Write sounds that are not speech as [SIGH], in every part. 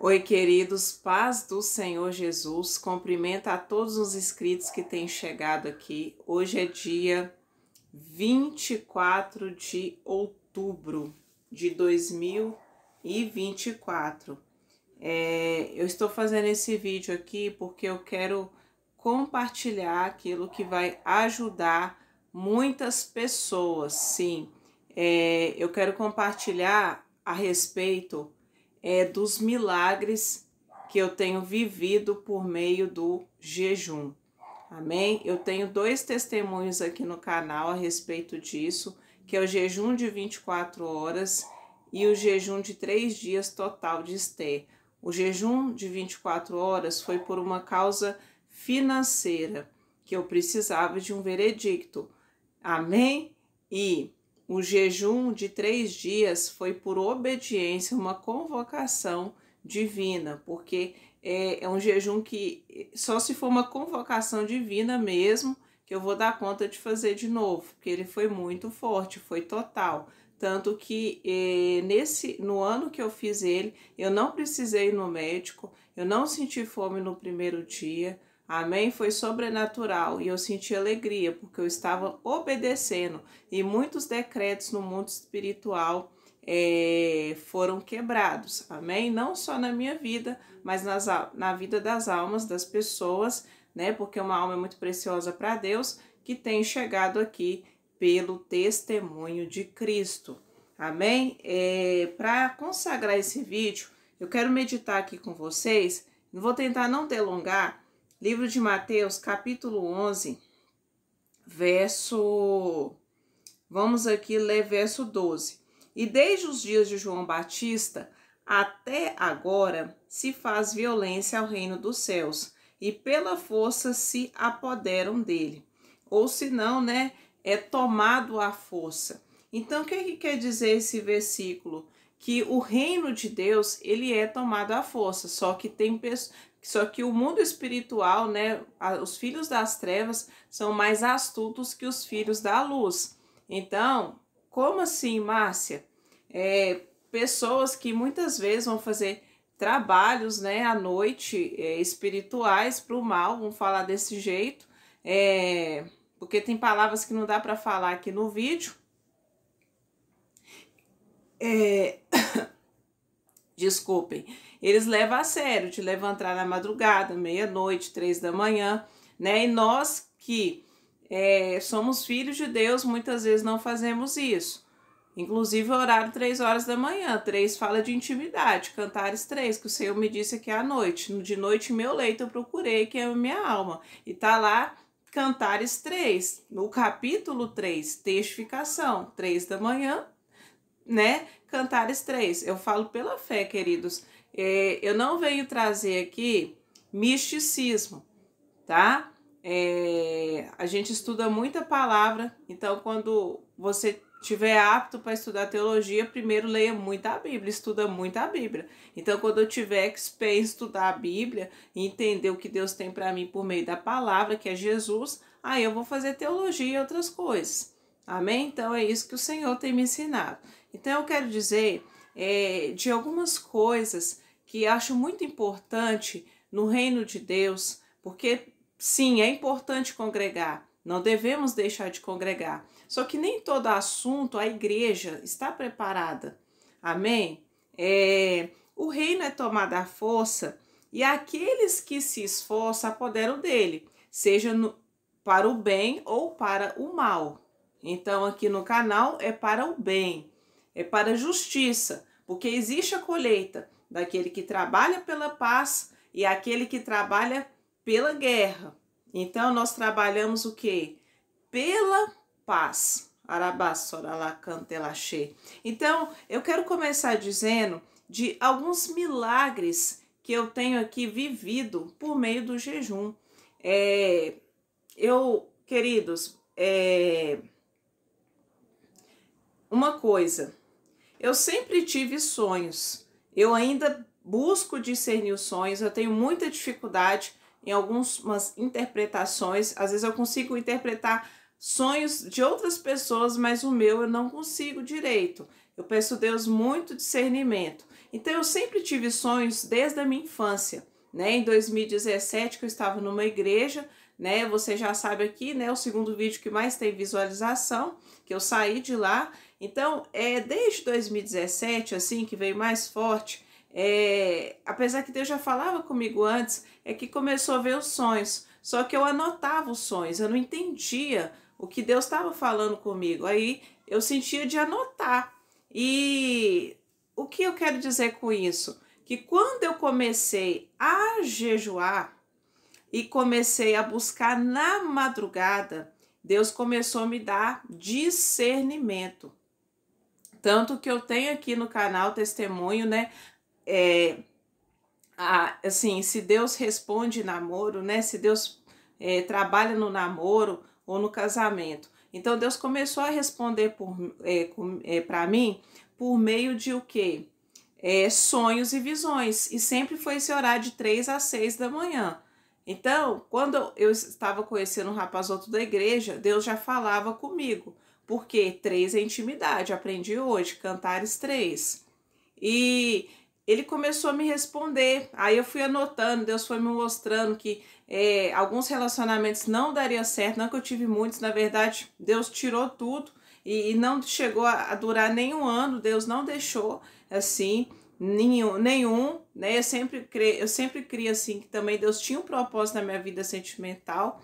Oi, queridos, paz do Senhor Jesus. Cumprimenta a todos os inscritos que têm chegado aqui. Hoje é dia 24 de outubro de 2024. É, eu estou fazendo esse vídeo aqui porque eu quero compartilhar aquilo que vai ajudar muitas pessoas. Sim, é, eu quero compartilhar a respeito é, dos milagres que eu tenho vivido por meio do jejum. Amém? Eu tenho dois testemunhos aqui no canal a respeito disso, que é o jejum de 24 horas e o jejum de 3 dias total de Esther. O jejum de 24 horas foi por uma causa financeira, que eu precisava de um veredicto. Amém? E o jejum de três dias foi por obediência, uma convocação divina, porque é, é um jejum que só se for uma convocação divina mesmo que eu vou dar conta de fazer de novo, porque ele foi muito forte, foi total. Tanto que é, nesse, no ano que eu fiz ele, eu não precisei ir no médico, eu não senti fome no primeiro dia, Amém? Foi sobrenatural e eu senti alegria porque eu estava obedecendo e muitos decretos no mundo espiritual é, foram quebrados. Amém? Não só na minha vida, mas nas, na vida das almas das pessoas, né? Porque uma alma é muito preciosa para Deus que tem chegado aqui pelo testemunho de Cristo. Amém? É, para consagrar esse vídeo, eu quero meditar aqui com vocês. Vou tentar não delongar Livro de Mateus, capítulo 11, verso. Vamos aqui ler verso 12. E desde os dias de João Batista até agora se faz violência ao reino dos céus, e pela força se apoderam dele. Ou se não, né, é tomado à força. Então, o que, que quer dizer esse versículo? Que o reino de Deus, ele é tomado à força, só que tem, só que o mundo espiritual, né, os filhos das trevas são mais astutos que os filhos da luz. Então, como assim, Márcia? É, pessoas que muitas vezes vão fazer trabalhos, né, à noite, é, espirituais para o mal, vão falar desse jeito, é, porque tem palavras que não dá para falar aqui no vídeo. É, [COUGHS] desculpem eles levam a sério, te levantar na madrugada, meia-noite, três da manhã, né? E nós que é, somos filhos de Deus, muitas vezes não fazemos isso. Inclusive, o horário três horas da manhã. Três fala de intimidade, cantares três, que o Senhor me disse que é à noite. De noite, meu leito eu procurei, que é a minha alma. E tá lá Cantares três, no capítulo três, testificação, três da manhã, né? Cantares três. Eu falo pela fé, queridos é, eu não venho trazer aqui misticismo, tá? É, a gente estuda muita palavra, então quando você tiver apto para estudar teologia, primeiro leia muito a Bíblia, estuda muito a Bíblia. Então, quando eu tiver que estudar a Bíblia e entender o que Deus tem para mim por meio da palavra, que é Jesus, aí eu vou fazer teologia e outras coisas. Amém? Então, é isso que o Senhor tem me ensinado. Então, eu quero dizer é, de algumas coisas que acho muito importante no reino de Deus, porque sim, é importante congregar, não devemos deixar de congregar. Só que nem todo assunto a igreja está preparada. Amém? É, o reino é tomado à força e aqueles que se esforçam apoderam dele, seja no, para o bem ou para o mal. Então, aqui no canal é para o bem, é para a justiça, porque existe a colheita daquele que trabalha pela paz e aquele que trabalha pela guerra. Então nós trabalhamos o que? Pela paz. Então, eu quero começar dizendo de alguns milagres que eu tenho aqui vivido por meio do jejum. É, eu, queridos, é, uma coisa, eu sempre tive sonhos eu ainda busco discernir os sonhos, eu tenho muita dificuldade em algumas interpretações. Às vezes eu consigo interpretar sonhos de outras pessoas, mas o meu eu não consigo direito. Eu peço a Deus muito discernimento. Então eu sempre tive sonhos desde a minha infância, né? Em 2017 que eu estava numa igreja, né? Você já sabe aqui, né, o segundo vídeo que mais tem visualização, que eu saí de lá então, é, desde 2017, assim, que veio mais forte, é, apesar que Deus já falava comigo antes, é que começou a ver os sonhos. Só que eu anotava os sonhos, eu não entendia o que Deus estava falando comigo. Aí eu sentia de anotar. E o que eu quero dizer com isso? Que quando eu comecei a jejuar e comecei a buscar na madrugada, Deus começou a me dar discernimento. Tanto que eu tenho aqui no canal testemunho, né? É, a, assim, se Deus responde namoro, né? Se Deus é, trabalha no namoro ou no casamento. Então Deus começou a responder é, é para mim por meio de o quê? É, sonhos e visões. E sempre foi esse horário de 3 às 6 da manhã. Então, quando eu estava conhecendo um rapaz outro da igreja, Deus já falava comigo porque três é intimidade, aprendi hoje, Cantares três E ele começou a me responder. Aí eu fui anotando, Deus foi me mostrando que é, alguns relacionamentos não daria certo, não que eu tive muitos, na verdade, Deus tirou tudo e, e não chegou a, a durar nenhum ano, Deus não deixou assim nenhum, nenhum né? Eu sempre creio, eu sempre crio assim que também Deus tinha um propósito na minha vida sentimental.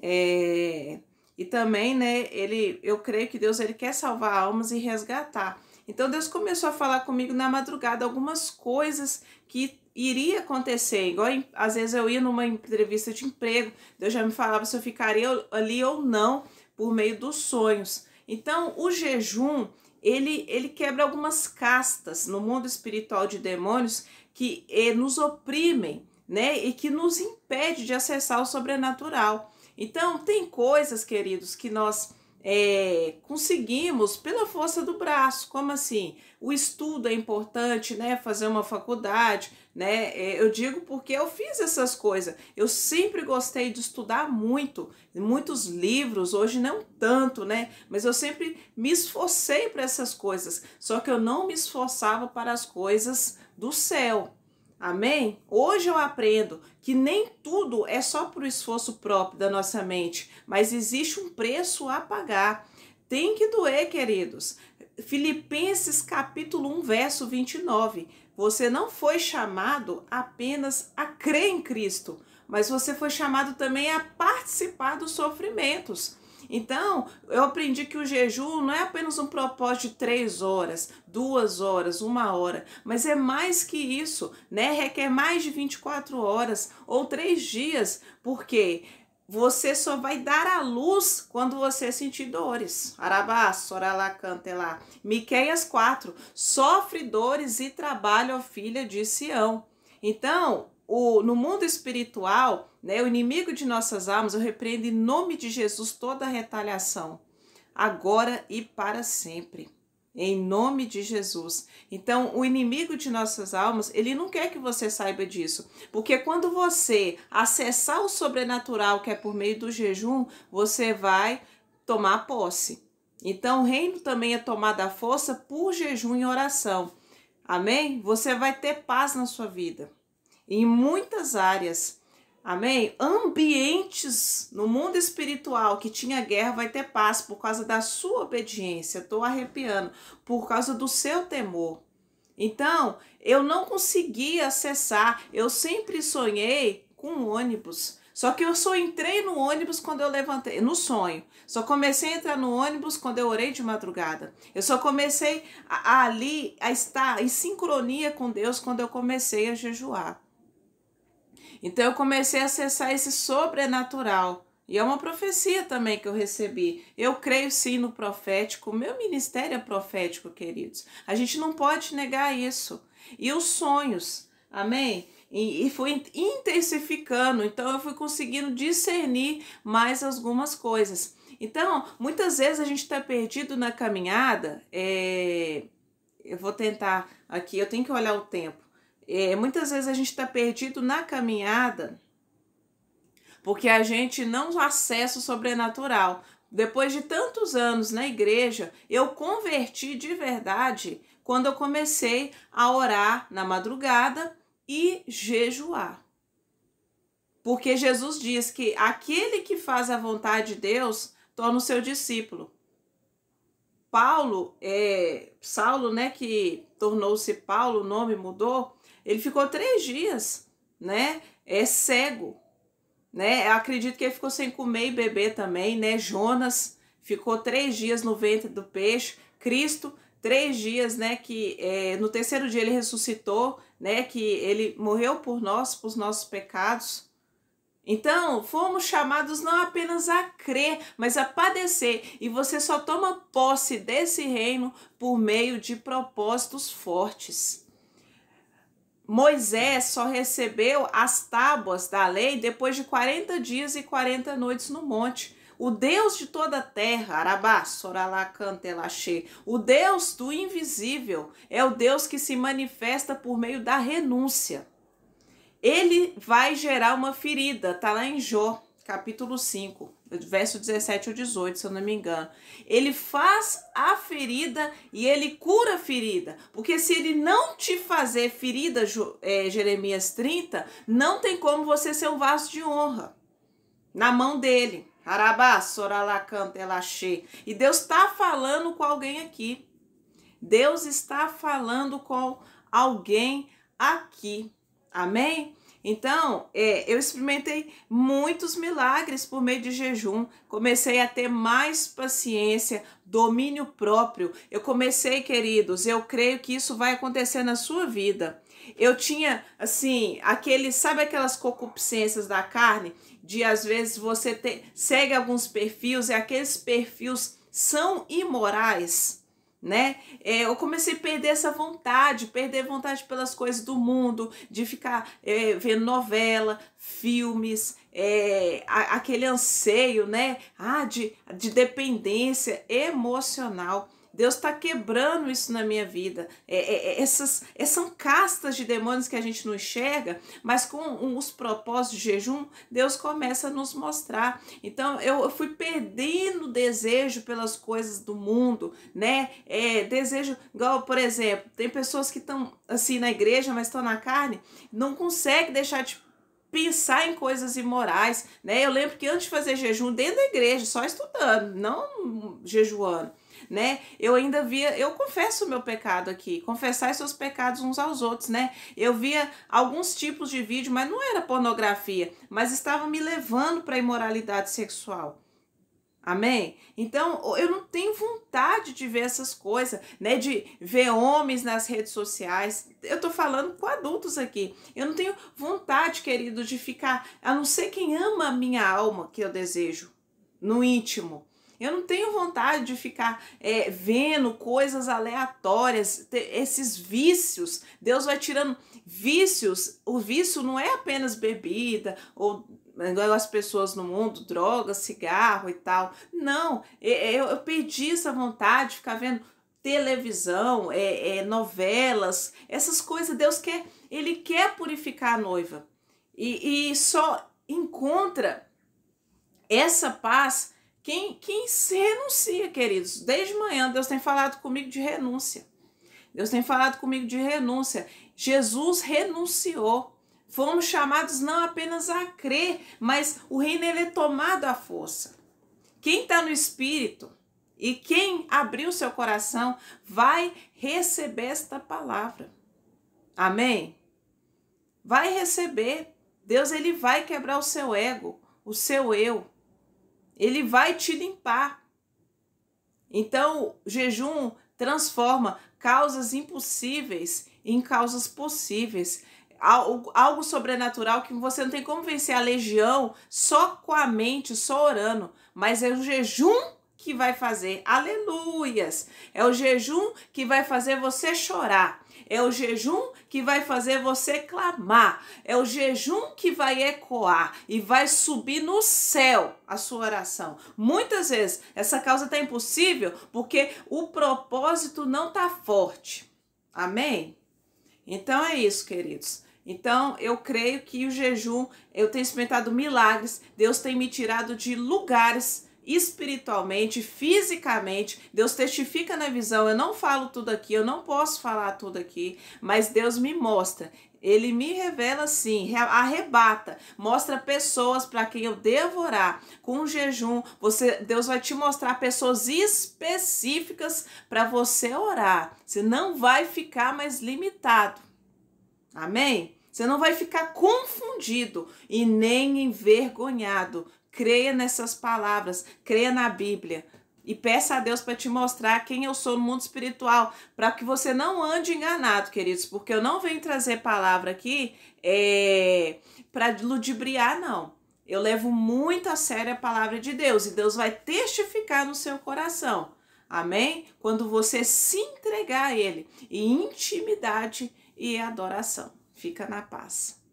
É, e também, né, ele, eu creio que Deus ele quer salvar almas e resgatar. Então Deus começou a falar comigo na madrugada algumas coisas que iria acontecer. Igual às vezes eu ia numa entrevista de emprego, Deus já me falava se eu ficaria ali ou não por meio dos sonhos. Então o jejum ele, ele quebra algumas castas no mundo espiritual de demônios que eh, nos oprimem, né, e que nos impede de acessar o sobrenatural. Então, tem coisas, queridos, que nós é, conseguimos pela força do braço. Como assim? O estudo é importante, né? Fazer uma faculdade, né? É, eu digo porque eu fiz essas coisas. Eu sempre gostei de estudar muito, muitos livros, hoje não tanto, né? Mas eu sempre me esforcei para essas coisas. Só que eu não me esforçava para as coisas do céu. Amém? Hoje eu aprendo que nem tudo é só para o esforço próprio da nossa mente, mas existe um preço a pagar. Tem que doer, queridos. Filipenses capítulo 1, verso 29. Você não foi chamado apenas a crer em Cristo, mas você foi chamado também a participar dos sofrimentos. Então, eu aprendi que o jejum não é apenas um propósito de três horas, duas horas, uma hora, mas é mais que isso, né? Requer mais de 24 horas ou três dias, porque você só vai dar a luz quando você sentir dores. Arabá, Soralá, Cantelá. Miqueias 4. Sofre dores e trabalha, ó filha de Sião. Então, o, no mundo espiritual, né? O inimigo de nossas almas, eu repreendo em nome de Jesus toda a retaliação, agora e para sempre. Em nome de Jesus. Então, o inimigo de nossas almas, ele não quer que você saiba disso. Porque quando você acessar o sobrenatural, que é por meio do jejum, você vai tomar posse. Então, o reino também é tomado a força por jejum e oração. Amém? Você vai ter paz na sua vida. Em muitas áreas. Amém? Ambientes no mundo espiritual que tinha guerra vai ter paz por causa da sua obediência. Estou arrepiando. Por causa do seu temor. Então, eu não consegui acessar. Eu sempre sonhei com um ônibus. Só que eu só entrei no ônibus quando eu levantei, no sonho. Só comecei a entrar no ônibus quando eu orei de madrugada. Eu só comecei a, a ali a estar em sincronia com Deus quando eu comecei a jejuar. Então eu comecei a acessar esse sobrenatural. E é uma profecia também que eu recebi. Eu creio sim no profético. Meu ministério é profético, queridos. A gente não pode negar isso. E os sonhos, amém? E, e intensificando. Então eu fui conseguindo discernir mais algumas coisas. Então, muitas vezes a gente está perdido na caminhada. É... Eu vou tentar aqui, eu tenho que olhar o tempo. É, muitas vezes a gente está perdido na caminhada porque a gente não acessa o sobrenatural. Depois de tantos anos na igreja, eu converti de verdade quando eu comecei a orar na madrugada e jejuar. Porque Jesus diz que aquele que faz a vontade de Deus torna o seu discípulo. Paulo, é, Saulo, né, que tornou-se Paulo, o nome mudou, ele ficou três dias, né? É cego, né? Eu acredito que ele ficou sem comer e beber também, né? Jonas ficou três dias no ventre do peixe. Cristo três dias, né, que é, no terceiro dia ele ressuscitou, né, que ele morreu por nós, por nossos pecados. Então, fomos chamados não apenas a crer, mas a padecer, e você só toma posse desse reino por meio de propósitos fortes. Moisés só recebeu as tábuas da lei depois de 40 dias e 40 noites no monte. O Deus de toda a terra, Arabá, Soralá, Cantelaxê, o Deus do invisível, é o Deus que se manifesta por meio da renúncia. Ele vai gerar uma ferida, está lá em Jó, capítulo 5 verso 17 ou 18, se eu não me engano. Ele faz a ferida e ele cura a ferida. Porque se ele não te fazer ferida, é, Jeremias 30, não tem como você ser um vaso de honra na mão dele. Arabá, soralacanta, elaxê. E Deus está falando com alguém aqui. Deus está falando com alguém aqui. Amém? Então, é, eu experimentei muitos milagres por meio de jejum. Comecei a ter mais paciência, domínio próprio. Eu comecei, queridos, eu creio que isso vai acontecer na sua vida. Eu tinha, assim, aquele, sabe aquelas concupiscências da carne? De às vezes você segue alguns perfis e aqueles perfis são imorais né? É, eu comecei a perder essa vontade, perder vontade pelas coisas do mundo, de ficar é, vendo novela, filmes, é, a, aquele anseio, né? Ah, de, de dependência emocional Deus está quebrando isso na minha vida. É, é, é essas, é, são castas de demônios que a gente não enxerga, mas com os propósitos de jejum, Deus começa a nos mostrar. Então eu, eu fui perdendo desejo pelas coisas do mundo, né? É, desejo, igual, por exemplo, tem pessoas que estão assim na igreja, mas estão na carne, não consegue deixar de pensar em coisas imorais, né? Eu lembro que antes de fazer jejum dentro da igreja, só estudando, não jejuando né? Eu ainda via, eu confesso o meu pecado aqui, confessar seus pecados uns aos outros, né? Eu via alguns tipos de vídeo, mas não era pornografia, mas estava me levando para imoralidade sexual. Amém? Então, eu não tenho vontade de ver essas coisas, né? De ver homens nas redes sociais. Eu tô falando com adultos aqui. Eu não tenho vontade, querido, de ficar, a não ser quem ama a minha alma, que eu desejo, no íntimo. Eu não tenho vontade de ficar é, vendo coisas aleatórias, esses vícios. Deus vai tirando vícios. O vício não é apenas bebida ou as pessoas no mundo, droga, cigarro e tal. Não, eu, eu perdi essa vontade de ficar vendo televisão, é, é, novelas, essas coisas. Deus quer, Ele quer purificar a noiva. E, e só encontra essa paz quem, quem se renuncia, queridos? Desde manhã Deus tem falado comigo de renúncia. Deus tem falado comigo de renúncia. Jesus renunciou. Fomos chamados não apenas a crer, mas o reino ele é tomado à força. Quem está no Espírito e quem abriu seu coração vai receber esta palavra. Amém? Vai receber. Deus ele vai quebrar o seu ego, o seu eu. Ele vai te limpar. Então, jejum transforma causas impossíveis em causas possíveis. Algo, algo sobrenatural que você não tem como vencer a legião só com a mente, só orando. Mas é o jejum que vai fazer aleluias, é o jejum que vai fazer você chorar. É o jejum que vai fazer você clamar. É o jejum que vai ecoar e vai subir no céu a sua oração. Muitas vezes essa causa está impossível porque o propósito não está forte. Amém? Então é isso, queridos. Então, eu creio que o jejum, eu tenho experimentado milagres, Deus tem me tirado de lugares espiritualmente, fisicamente. Deus testifica na visão. Eu não falo tudo aqui, eu não posso falar tudo aqui, mas Deus me mostra. Ele me revela assim, arrebata, mostra pessoas para quem eu devorar com jejum. Você, Deus vai te mostrar pessoas específicas para você orar. Você não vai ficar mais limitado. Amém? Você não vai ficar confundido e nem envergonhado. Creia nessas palavras, creia na Bíblia e peça a Deus para te mostrar quem eu sou no mundo espiritual, para que você não ande enganado, queridos, porque eu não venho trazer palavra aqui é, para ludibriar, não. Eu levo muito a sério a palavra de Deus e Deus vai testificar no seu coração. Amém? Quando você se entregar a Ele em intimidade e adoração. Fica na paz.